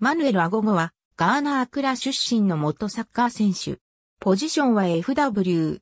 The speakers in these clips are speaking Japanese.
マヌエル・アゴゴは、ガーナ・アクラ出身の元サッカー選手。ポジションは FW。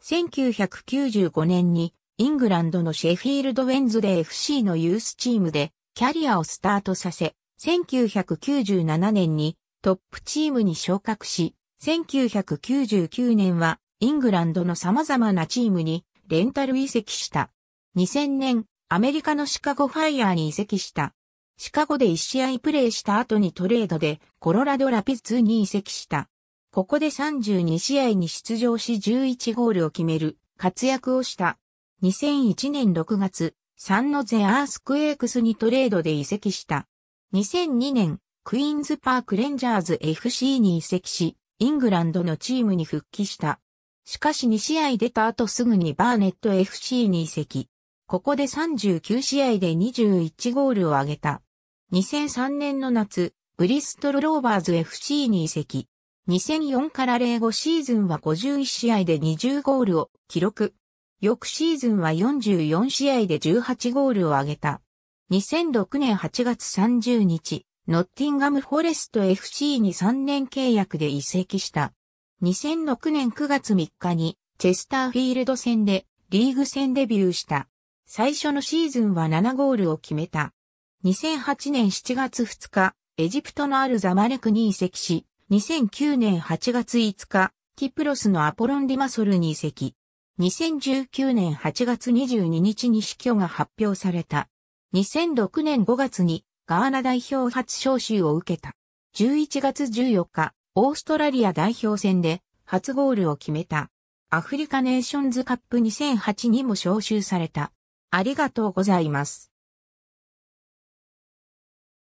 1995年に、イングランドのシェフィールド・ウェンズで FC のユースチームで、キャリアをスタートさせ、1997年にトップチームに昇格し、1999年はイングランドの様々なチームにレンタル移籍した。2000年、アメリカのシカゴファイヤーに移籍した。シカゴで1試合プレーした後にトレードでコロラドラピッツに移籍した。ここで32試合に出場し11ゴールを決める活躍をした。2001年6月、サンノゼアースクエークスにトレードで移籍した。2002年、クイーンズパークレンジャーズ FC に移籍し、イングランドのチームに復帰した。しかし2試合出た後すぐにバーネット FC に移籍。ここで39試合で21ゴールを挙げた。2003年の夏、ブリストルローバーズ FC に移籍。2004から05シーズンは51試合で20ゴールを記録。翌シーズンは44試合で18ゴールを挙げた。2006年8月30日、ノッティンガムフォレスト FC に3年契約で移籍した。2006年9月3日にチェスターフィールド戦でリーグ戦デビューした。最初のシーズンは7ゴールを決めた。2008年7月2日、エジプトのあるザマレクに移籍し、2009年8月5日、キプロスのアポロンリマソルに移籍。2019年8月22日に死去が発表された。2006年5月にガーナ代表初招集を受けた。11月14日、オーストラリア代表戦で初ゴールを決めた。アフリカネーションズカップ2008にも招集された。ありがとうございます。